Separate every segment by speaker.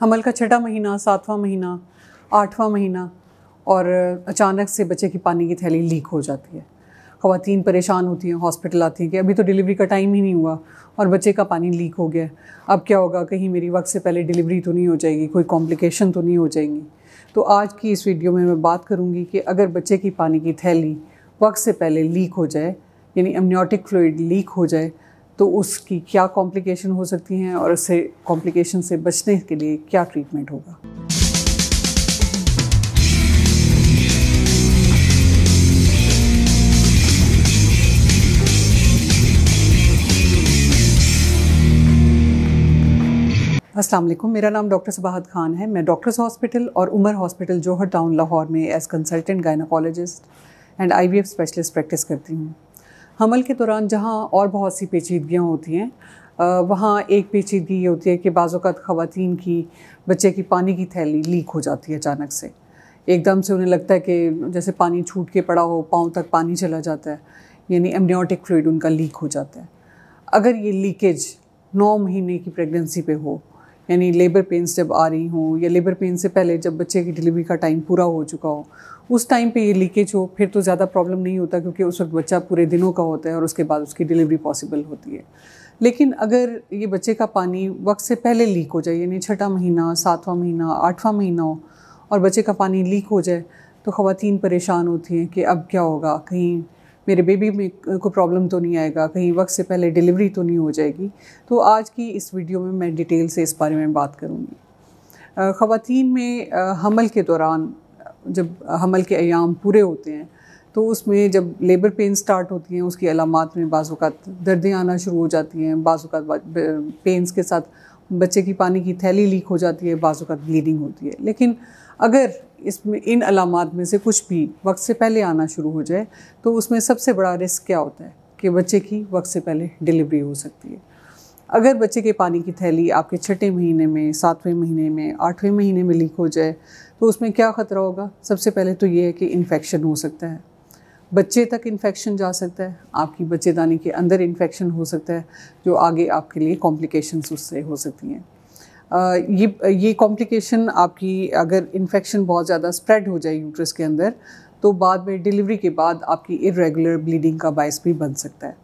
Speaker 1: हमल का छठा महीना सातवां महीना आठवां महीना और अचानक से बच्चे की पानी की थैली लीक हो जाती है खातन परेशान होती हैं हॉस्पिटल आती हैं कि अभी तो डिलीवरी का टाइम ही नहीं हुआ और बच्चे का पानी लीक हो गया अब क्या होगा कहीं मेरी वक्त से पहले डिलीवरी तो नहीं हो जाएगी कोई कॉम्प्लिकेशन तो नहीं हो जाएंगी तो आज की इस वीडियो में मैं बात करूँगी कि अगर बच्चे की पानी की थैली वक्त से पहले लीक हो जाए यानी एमनियोटिक फ्लूड लीक हो जाए तो उसकी क्या कॉम्प्लिकेशन हो सकती हैं और उससे कॉम्प्लिकेशन से बचने के लिए क्या ट्रीटमेंट होगा असलम मेरा नाम डॉक्टर सबाहत खान है मैं डॉक्टर्स हॉस्पिटल और उमर हॉस्पिटल जोहर टाउन लाहौर में as consultant gynaecologist and eye specialist practice करती हूँ हमल के दौरान जहाँ और बहुत सी पेचीदगियाँ होती हैं वहाँ एक पेचीदगी ये होती है कि बाज़ात ख़वान की बच्चे की पानी की थैली लीक हो जाती है अचानक से एकदम से उन्हें लगता है कि जैसे पानी छूट के पड़ा हो पाँव तक पानी चला जाता है यानी एमनियोटिक फ्लूड उनका लीक हो जाता है अगर ये लीकेज नौ महीने की प्रेगनेंसी पे हो यानी लेबर पेंस जब आ रही हों या लेबर पेन से पहले जब बच्चे की डिलीवरी का टाइम पूरा हो चुका हो उस टाइम पे ये लीकेज हो फिर तो ज़्यादा प्रॉब्लम नहीं होता क्योंकि उस वक्त बच्चा पूरे दिनों का होता है और उसके बाद उसकी डिलीवरी पॉसिबल होती है लेकिन अगर ये बच्चे का पानी वक्त से पहले लीक हो जाए यानी छठा महीना सातवां महीना आठवां महीना हो और बच्चे का पानी लीक हो जाए तो ख़वान परेशान होती हैं कि अब क्या होगा कहीं मेरे बेबी में को प्रॉब्लम तो नहीं आएगा कहीं वक्त से पहले डिलीवरी तो नहीं हो जाएगी तो आज की इस वीडियो में मैं डिटेल से इस बारे में बात करूँगी ख़वान में हमल के दौरान जब हमल के अयाम पूरे होते हैं तो उसमें जब लेबर पेन स्टार्ट होती हैं उसकी अलामत में बाज़ात दर्दें आना शुरू हो जाती हैं बाज़ात पेंस के साथ बच्चे की पानी की थैली लीक हो जाती है बाज़ात ब्लीडिंग होती है लेकिन अगर इसमें इन अलामत में से कुछ भी वक्त से पहले आना शुरू हो जाए तो उसमें सबसे बड़ा रिस्क क्या होता है कि बच्चे की वक्त से पहले डिलीवरी हो सकती है अगर बच्चे के पानी की थैली आपके छठे महीने में सातवें महीने में आठवें महीने में लीक हो जाए तो उसमें क्या ख़तरा होगा सबसे पहले तो ये है कि इन्फेक्शन हो सकता है बच्चे तक इन्फेक्शन जा सकता है आपकी बच्चेदानी के अंदर इन्फेक्शन हो सकता है जो आगे आपके लिए कॉम्प्लिकेशंस उससे हो सकती हैं ये ये कॉम्प्लिकेशन आपकी अगर इन्फेक्शन बहुत ज़्यादा स्प्रेड हो जाए यूट्रस के अंदर तो बाद में डिलीवरी के बाद आपकी इरेगुलर ब्लीडिंग का बायस भी बन सकता है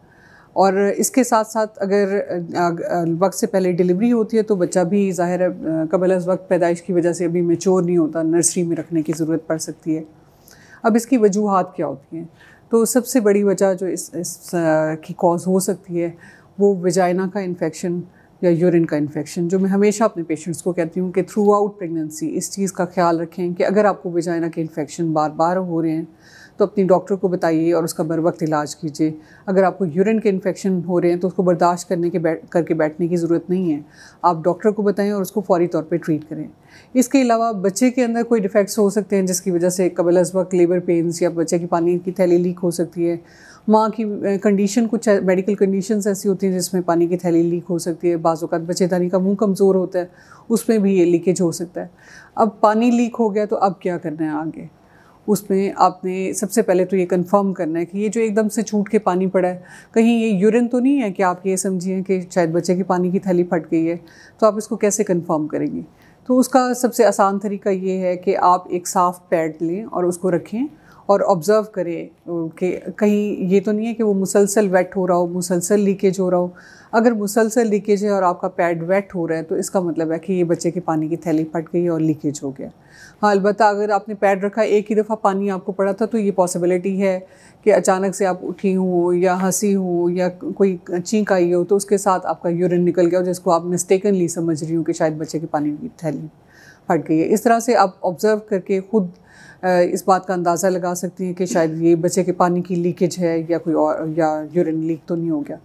Speaker 1: और इसके साथ साथ अगर वक्त से पहले डिलीवरी होती है तो बच्चा भी ज़ाहिर है कबल वक्त पैदाइश की वजह से अभी मेच्योर नहीं होता नर्सरी में रखने की ज़रूरत पड़ सकती है अब इसकी वजूहत क्या होती हैं तो सबसे बड़ी वजह जो इस, इस की कॉज हो सकती है वो वजाइना का इन्फेक्शन या यूरिन का इन्फेक्शन जो मैं हमेशा अपने पेशेंट्स को कहती हूँ कि थ्रू आउट प्रेगनेंसी इस चीज़ का ख्याल रखें कि अगर आपको बेजाइना के इन्फेक्शन बार बार हो रहे हैं तो अपनी डॉक्टर को बताइए और उसका बर वक्त इलाज कीजिए अगर आपको यूरिन के इन्फेक्शन हो रहे हैं तो उसको बर्दाश्त करने के बैठ करके बैठने की ज़रूरत नहीं है आप डॉक्टर को बताएं और उसको फौरी तौर पर ट्रीट करें इसके अलावा बच्चे के अंदर कोई डिफेक्ट्स हो सकते हैं जिसकी वजह से कबल अज वक्त लेबर पेन्स या बच्चे की पानी की थैली लीक हो सकती है माँ की कंडीशन कुछ मेडिकल कंडीशन ऐसी होती हैं जिसमें पानी की थैली लीक हो सकती है बाज़ात बच्चेदानी का मुँह कमज़ोर होता है उसमें भी ये लीकेज हो सकता है अब पानी लीक हो गया तो अब क्या करना है आगे उसमें आपने सबसे पहले तो ये कंफर्म करना है कि ये जो एकदम से छूट के पानी पड़ा है कहीं ये यूरिन तो नहीं है कि आप ये समझिए कि शायद बच्चे की पानी की थैली फट गई है तो आप इसको कैसे कंफर्म करेंगी तो उसका सबसे आसान तरीका ये है कि आप एक साफ़ पैड लें और उसको रखें और ऑब्ज़र्व करें कि कहीं ये तो नहीं है कि वो मुसलसल वेट हो रहा हो मुसलसल लीकेज हो रहा हो अगर मुसलसल लीकेज है और आपका पैड वेट हो रहा है तो इसका मतलब है कि ये बच्चे के पानी की थैली फट गई और लीकेज हो गया हाँ अलबत्त अगर आपने पैड रखा एक ही दफ़ा पानी आपको पड़ा था तो ये पॉसिबिलिटी है कि अचानक से आप उठी हो या हंसी हो या कोई चींक आई हो तो उसके साथ आपका यूरिन निकल गया जिसको आप मिस्टेकनली समझ रही हो कि शायद बच्चे के पानी की थैली फट गई है इस तरह से आप ऑब्ज़र्व करके ख़ुद इस बात का अंदाज़ा लगा सकती हैं कि शायद ये बच्चे के पानी की लीकेज है या कोई और या यूरिन लीक तो नहीं हो गया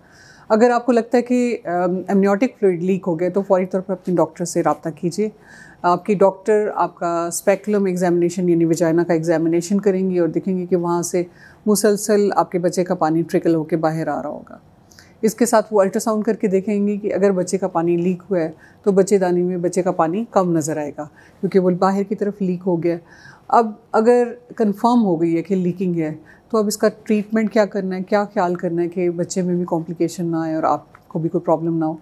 Speaker 1: अगर आपको लगता है कि एमनियोटिक फ्लूड लीक हो गया तो फौरी तौर पर अपने डॉक्टर से रबता कीजिए आपकी डॉक्टर आपका स्पेकुलम एग्जामिनेशन यानी वजाइना का एग्जामिनेशन करेंगी और देखेंगे कि वहाँ से मुसलसल आपके बच्चे का पानी ट्रिकल होकर बाहर आ रहा होगा इसके साथ वो अल्ट्रासाउंड करके देखेंगे कि अगर बच्चे का पानी लीक हुआ है तो बच्चेदानी में बच्चे का पानी कम नज़र आएगा क्योंकि वो बाहर की तरफ लीक हो गया अब अगर कंफर्म हो गई है कि लीकिंग है तो अब इसका ट्रीटमेंट क्या करना है क्या ख्याल करना है कि बच्चे में भी कॉम्प्लिकेशन ना आए और आपको भी कोई प्रॉब्लम ना हो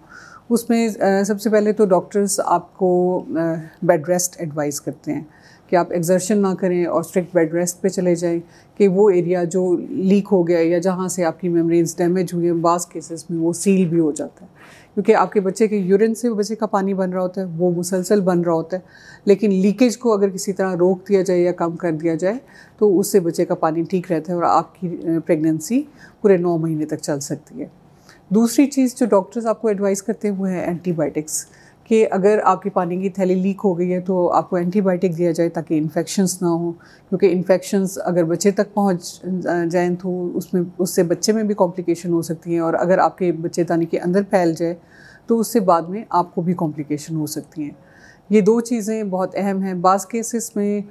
Speaker 1: उसमें सबसे पहले तो डॉक्टर्स आपको बेड रेस्ट एडवाइस करते हैं कि आप एग्जर्शन ना करें और स्ट्रिक्ट बेड रेस्ट पे चले जाएं कि वो एरिया जो लीक हो गया या जहाँ से आपकी मेमरीज डैमेज हुई है बाज़ केसेस में वो सील भी हो जाता है क्योंकि आपके बच्चे के यूरिन से बच्चे का पानी बन रहा होता है वो मुसलसल बन रहा होता है लेकिन लीकेज को अगर किसी तरह रोक दिया जाए या कम कर दिया जाए तो उससे बच्चे का पानी ठीक रहता है और आपकी प्रेगनेंसी पूरे नौ महीने तक चल सकती है दूसरी चीज़ जो डॉक्टर्स आपको एडवाइस करते हैं वो है एंटीबायोटिक्स कि अगर आपके पानी की थैली लीक हो गई है तो आपको एंटीबायोटिक दिया जाए ताकि इन्फेक्शंस ना हो क्योंकि इन्फेक्शंस अगर बच्चे तक पहुंच जाएँ तो उसमें उससे बच्चे में भी कॉम्प्लिकेशन हो सकती हैं और अगर आपके बच्चे दानी के अंदर फैल जाए तो उससे बाद में आपको भी कॉम्प्लिकेशन हो सकती हैं ये दो चीज़ें बहुत अहम हैं बाज़ केसेस में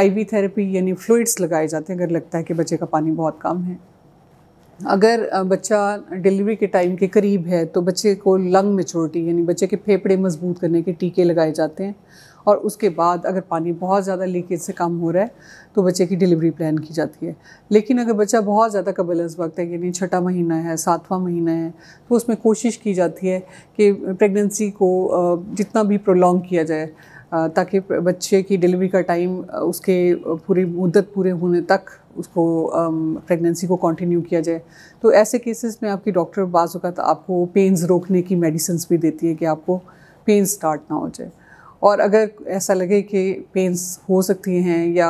Speaker 1: आईवी थेरेपी यानी फ्लूड्स लगाए जाते हैं अगर लगता है कि बच्चे का पानी बहुत कम है अगर बच्चा डिलीवरी के टाइम के करीब है तो बच्चे को लंग मेचोरिटी यानी बच्चे के फेफड़े मजबूत करने के टीके लगाए जाते हैं और उसके बाद अगर पानी बहुत ज़्यादा लीकेज से कम हो रहा है तो बच्चे की डिलीवरी प्लान की जाती है लेकिन अगर बच्चा बहुत ज़्यादा कबल अस वक्त है यानी छठा महीना है सातवां महीना है तो उसमें कोशिश की जाती है कि प्रेगनेंसी को जितना भी प्रोलॉन्ग किया जाए ताकि बच्चे की डिलीवरी का टाइम उसके पूरी मुद्दत पूरे होने तक उसको प्रेगनेंसी um, को कंटिन्यू किया जाए तो ऐसे केसेस में आपकी डॉक्टर बाज़ात आपको पेन्स रोकने की मेडिसिन भी देती है कि आपको पेन स्टार्ट ना हो जाए और अगर ऐसा लगे कि पेन्स हो सकती हैं या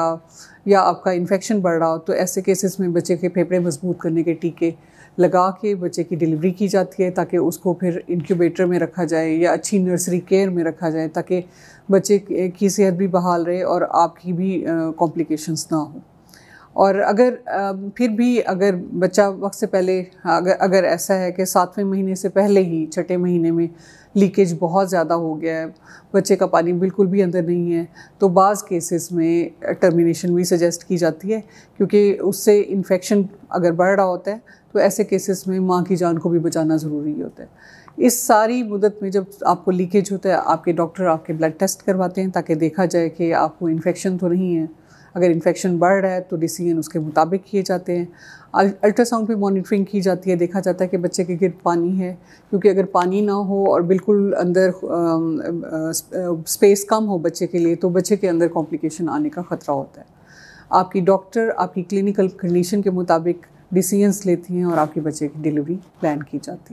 Speaker 1: या आपका इन्फेक्शन बढ़ रहा हो तो ऐसे केसेस में बच्चे के फेफड़े मजबूत करने के टीके लगा के बच्चे की डिलीवरी की जाती है ताकि उसको फिर इंक्यूबेटर में रखा जाए या अच्छी नर्सरी केयर में रखा जाए ताकि बच्चे की सेहत भी बहाल रहे और आपकी भी कॉम्प्लिकेशंस uh, ना हो और अगर फिर भी अगर बच्चा वक्त से पहले अगर अगर ऐसा है कि सातवें महीने से पहले ही छठे महीने में लीकेज बहुत ज़्यादा हो गया है बच्चे का पानी बिल्कुल भी अंदर नहीं है तो बाज़ केसेस में टर्मिनेशन भी सजेस्ट की जाती है क्योंकि उससे इन्फेक्शन अगर बढ़ रहा होता है तो ऐसे केसेस में माँ की जान को भी बचाना ज़रूरी होता है इस सारी मुदत में जब आपको लीकेज होता है आपके डॉक्टर आपके ब्लड टेस्ट करवाते हैं ताकि देखा जाए कि आपको इन्फेक्शन तो नहीं है अगर इन्फेक्शन बढ़ रहा है तो डिसीजन उसके मुताबिक किए जाते हैं अल्ट्रासाउंड पे मॉनिटरिंग की जाती है देखा जाता है कि बच्चे के गिर पानी है क्योंकि अगर पानी ना हो और बिल्कुल अंदर स्पेस कम हो बच्चे के लिए तो बच्चे के अंदर कॉम्प्लिकेशन आने का ख़तरा होता है आपकी डॉक्टर आपकी क्लिनिकल कंडीशन के मुताबिक डिसीजंस लेती हैं और आपके बच्चे की डिलीवरी प्लान की जाती है